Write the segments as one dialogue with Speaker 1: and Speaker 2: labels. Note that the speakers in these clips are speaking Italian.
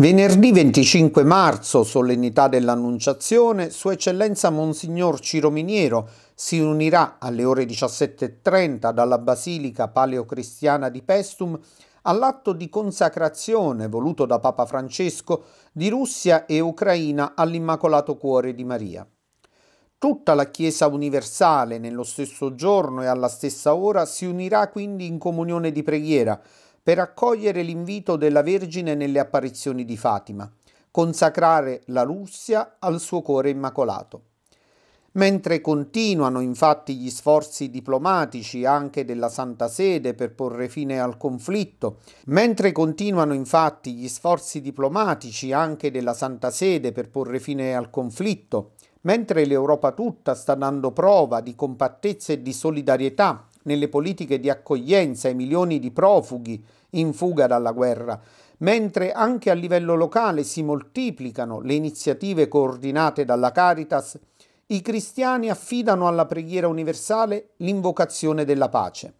Speaker 1: Venerdì 25 marzo, solennità dell'Annunciazione, Sua Eccellenza Monsignor Ciro Miniero si unirà alle ore 17.30 dalla Basilica Paleocristiana di Pestum all'atto di consacrazione voluto da Papa Francesco di Russia e Ucraina all'Immacolato Cuore di Maria. Tutta la Chiesa universale nello stesso giorno e alla stessa ora si unirà quindi in comunione di preghiera per accogliere l'invito della Vergine nelle apparizioni di Fatima, consacrare la Russia al suo cuore immacolato. Mentre continuano infatti gli sforzi diplomatici anche della Santa Sede per porre fine al conflitto, mentre continuano infatti gli sforzi diplomatici anche della Santa Sede per porre fine al conflitto, mentre l'Europa tutta sta dando prova di compattezza e di solidarietà nelle politiche di accoglienza ai milioni di profughi in fuga dalla guerra, mentre anche a livello locale si moltiplicano le iniziative coordinate dalla Caritas, i cristiani affidano alla preghiera universale l'invocazione della pace.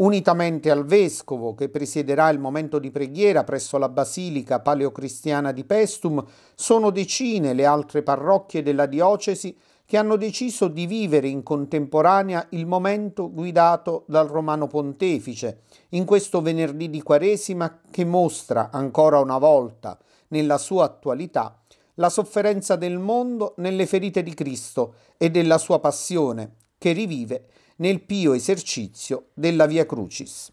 Speaker 1: Unitamente al vescovo che presiederà il momento di preghiera presso la Basilica Paleocristiana di Pestum, sono decine le altre parrocchie della diocesi che hanno deciso di vivere in contemporanea il momento guidato dal Romano Pontefice, in questo venerdì di Quaresima che mostra ancora una volta, nella sua attualità, la sofferenza del mondo nelle ferite di Cristo e della sua passione, che rivive nel pio esercizio della Via Crucis.